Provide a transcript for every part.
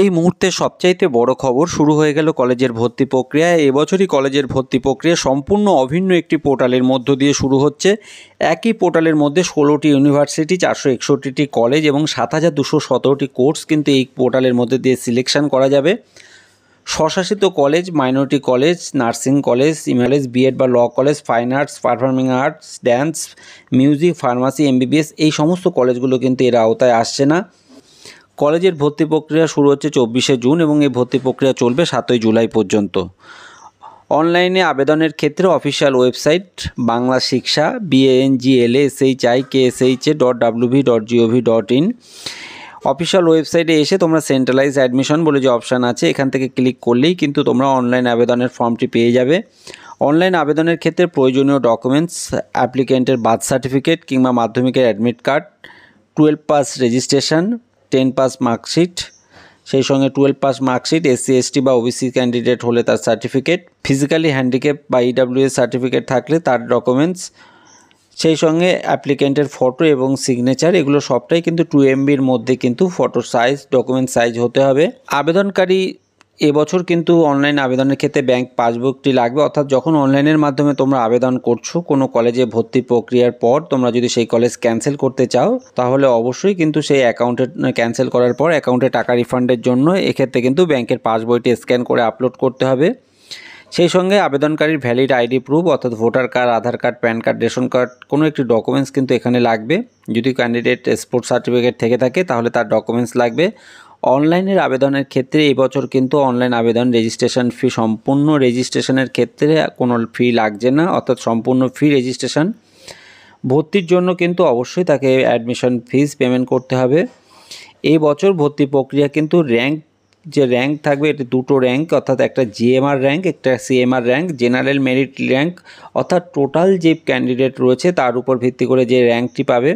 এই মুহূর্তে সবচাইতে বড় খবর শুরু হয়ে গেল কলেজের ভর্তি প্রক্রিয়া এবছরই কলেজের ভর্তি প্রক্রিয়া সম্পূর্ণ অভিন্ন একটি পোর্টালের মধ্য দিয়ে শুরু হচ্ছে একই পোর্টালের মধ্যে ষোলোটি ইউনিভার্সিটি চারশো একষট্টিটি কলেজ এবং সাত হাজার দুশো সতেরোটি কোর্স কিন্তু এই পোর্টালের মধ্যে দিয়ে সিলেকশন করা যাবে স্বশাসিত college minority college nursing college ইমেলেজ বিএড বা law college fine arts performing arts dance music pharmacy MBBS এই সমস্ত কলেজগুলো কিন্তু এর আওতায় আসছে না কলেজের ভর্তি প্রক্রিয়া শুরু হচ্ছে চব্বিশে জুন এবং এই ভর্তি প্রক্রিয়া চলবে সাতই জুলাই পর্যন্ত অনলাইনে আবেদনের ক্ষেত্রে official website Bangla Shiksha B A N G L A S H I K A dot W V dot G O V dot in official ওয়েবসাইটে এসে তোমরা সেন্ট্রালাইজ অ্যাডমিশন বলে যে অপশান আছে এখান থেকে ক্লিক করলেই কিন্তু তোমরা অনলাইন আবেদনের ফর্মটি পেয়ে যাবে অনলাইন আবেদনের ক্ষেত্রে প্রয়োজনীয় ডকুমেন্টস অ্যাপ্লিকেন্টের বার্থ সার্টিফিকেট কিংবা মাধ্যমিকের admit card twelve pass registration ten pass marksheet সেই সঙ্গে twelve pass marksheet SC ST বা ওবিসি ক্যান্ডিডেট হলে তার সার্টিফিকেট ফিজিক্যালি হ্যান্ডিক্যাপ বা ইডাব্লিউএস e সার্টিফিকেট থাকলে তার ডকুমেন্টস সেই সঙ্গে অ্যাপ্লিকেন্টের ফটো এবং সিগনেচার এগুলো সবটাই কিন্তু টু এমবির মধ্যে কিন্তু ফটো সাইজ ডকুমেন্ট সাইজ হতে হবে আবেদনকারী এবছর কিন্তু অনলাইন আবেদনের ক্ষেত্রে ব্যাংক পাসবুকটি লাগবে অর্থাৎ যখন অনলাইনের মাধ্যমে তোমরা আবেদন করছো কোনো কলেজে ভর্তি প্রক্রিয়ার পর তোমরা যদি সেই কলেজ ক্যান্সেল করতে চাও তাহলে অবশ্যই কিন্তু সেই অ্যাকাউন্টে ক্যান্সেল করার পর অ্যাকাউন্টে টাকা রিফান্ডের জন্য এক্ষেত্রে কিন্তু ব্যাংকের পাসবইটি স্ক্যান করে আপলোড করতে হবে সেই সঙ্গে আবেদনকারীর ভ্যালিড আইডি প্রুফ অর্থাৎ voter card Aadhaar card PAN card ration card কোনো একটি ডকুমেন্টস কিন্তু এখানে লাগবে যদি ক্যান্ডিডেট স্পোর্টস সার্টিফিকেট থেকে থাকে তাহলে তার ডকুমেন্টস লাগবে অনলাইনের আবেদনের ক্ষেত্রে এবছর কিন্তু অনলাইন আবেদন রেজিস্ট্রেশন ফি সম্পূর্ণ রেজিস্ট্রেশনের ক্ষেত্রে কোনো ফি লাগছে না অর্থাৎ সম্পূর্ণ ফি রেজিস্ট্রেশন ভর্তির জন্য কিন্তু অবশ্যই তাকে অ্যাডমিশন ফিস পেমেন্ট করতে হবে এই বছর ভর্তি প্রক্রিয়া কিন্তু র্যাঙ্ক যে র্যাঙ্ক থাকবে এটি দুটো র্যাঙ্ক অর্থাৎ একটা জিএমআর র্যাঙ্ক একটা CMR rank general merit rank অর্থাৎ টোটাল যে ক্যান্ডিডেট রয়েছে তার উপর ভিত্তি করে যে র্যাঙ্কটি পাবে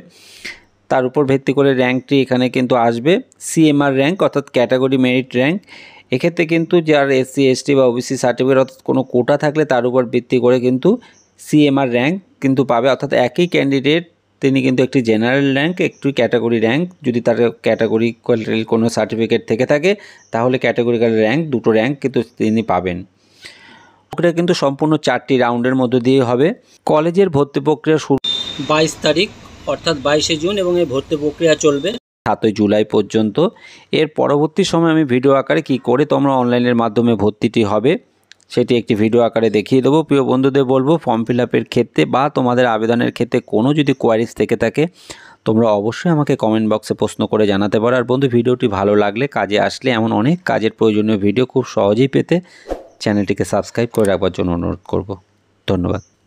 তার উপর ভিত্তি করে র্যাঙ্কটি এখানে কিন্তু আসবে সিএমআর র্যাঙ্ক অর্থাৎ ক্যাটাগরি মেরিট র্যাঙ্ক এক্ষেত্রে কিন্তু যার এসসি এসটি বা ওবিসি সার্টিফিকেট অর্থাৎ কোনো কোটা থাকলে তার উপর ভিত্তি করে কিন্তু সিএমআর র্যাঙ্ক কিন্তু পাবে অর্থাৎ একই ক্যান্ডিডেট তিনি কিন্তু একটি জেনারেল র্যাঙ্ক একটি ক্যাটাগরি র্যাঙ্ক যদি তার ক্যাটাগরি কোয়ালিটির কোনো সার্টিফিকেট থেকে থাকে তাহলে ক্যাটাগরিক্যাল র্যাঙ্ক দুটো র্যাঙ্ক কিন্তু তিনি পাবেন প্রক্রিয়া কিন্তু সম্পূর্ণ চারটি রাউন্ডের মধ্য দিয়ে হবে কলেজের ভর্তি প্রক্রিয়া শুরু বাইশ তারিখ অর্থাৎ বাইশে জুন এবং এই ভর্তি প্রক্রিয়া চলবে সাতই জুলাই পর্যন্ত এর পরবর্তী সময় আমি ভিডিও আকারে কি করে তোমরা অনলাইনের মাধ্যমে ভর্তিটি হবে সেটি একটি ভিডিও আকারে দেখিয়ে দেবো প্রিয় বন্ধুদের বলবো ফর্ম ফিল ক্ষেত্রে বা তোমাদের আবেদনের ক্ষেত্রে কোনো যদি কোয়ারিজ থেকে থাকে তোমরা অবশ্যই আমাকে কমেন্ট বক্সে প্রশ্ন করে জানাতে পারো আর বন্ধু ভিডিওটি ভালো লাগলে কাজে আসলে এমন অনেক কাজের প্রয়োজনীয় ভিডিও খুব সহজেই পেতে চ্যানেলটিকে সাবস্ক্রাইব করে রাখবার জন্য অনুরোধ করব ধন্যবাদ